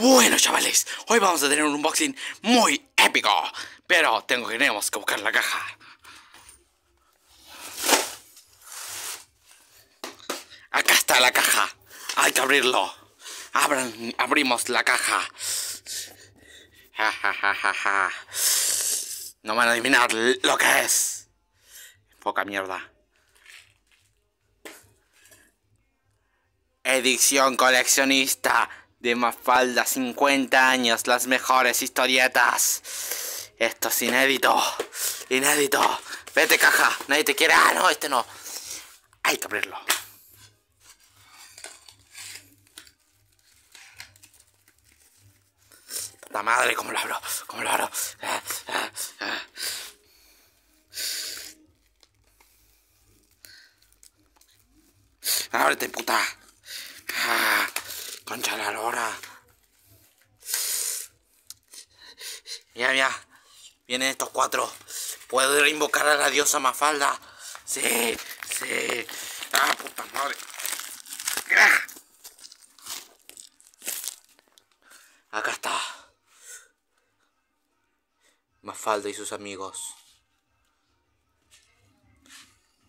Bueno chavales, hoy vamos a tener un unboxing muy épico Pero tengo que, tenemos que buscar la caja Acá está la caja, hay que abrirlo Abran, Abrimos la caja No van a adivinar lo que es Poca mierda Edición coleccionista de Mafalda, 50 años, las mejores historietas. Esto es inédito, inédito. Vete caja, nadie te quiere. Ah, no, este no. Hay que abrirlo. La madre, ¿cómo lo abro? ¿Cómo lo abro? Ábrete, puta. Ah. Concha la lora. Mira, mira. Vienen estos cuatro. Puedo invocar a la diosa Mafalda. Sí, sí. Ah, puta madre. Acá está. Mafalda y sus amigos.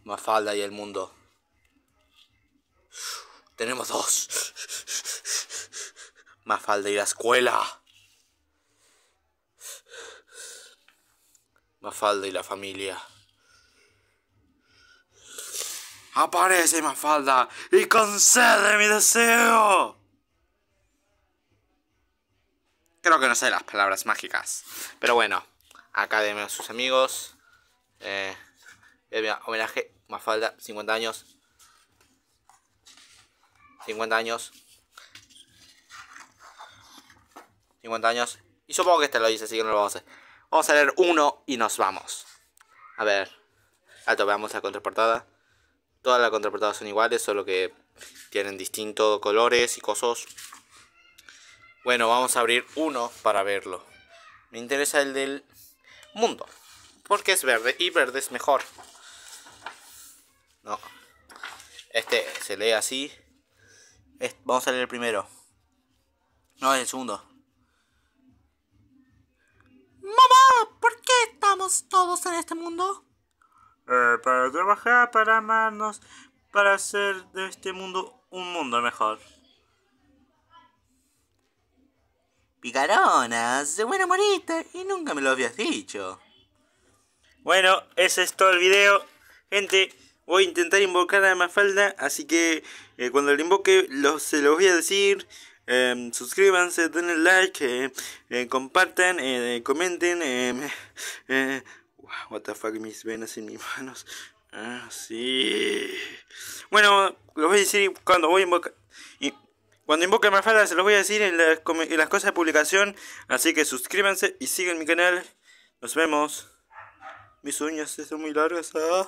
Mafalda y el mundo. Tenemos dos. Mafalda y la escuela. Mafalda y la familia. Aparece Mafalda y concede mi deseo. Creo que no sé las palabras mágicas. Pero bueno, Acá a sus amigos. Eh, homenaje, Mafalda, 50 años. 50 años. 50 años. Y supongo que este lo dice, así que no lo vamos a hacer. Vamos a leer uno y nos vamos. A ver. Alto, veamos la contraportada. Todas las contraportadas son iguales, solo que tienen distintos colores y cosas. Bueno, vamos a abrir uno para verlo. Me interesa el del mundo. Porque es verde y verde es mejor. No. Este se lee así. Este, vamos a leer el primero. No, es el segundo. todos en este mundo? Eh, para trabajar, para amarnos, para hacer de este mundo un mundo mejor. Picaronas De buena morita y nunca me lo habías dicho. Bueno, ese es todo el video. Gente, voy a intentar invocar a Mafalda, así que eh, cuando le invoque lo, se lo voy a decir. Eh, suscríbanse, denle like, eh, compartan, comenten. Em, WTF mis venas en mis manos. Ah, sí. Bueno, los voy a decir cuando voy a invocar. Y cuando invoque Mafalda se los voy a decir en las, cosas de publicación. Así que suscríbanse y sigan mi canal. Nos vemos. Mis uñas están muy largas. Ah.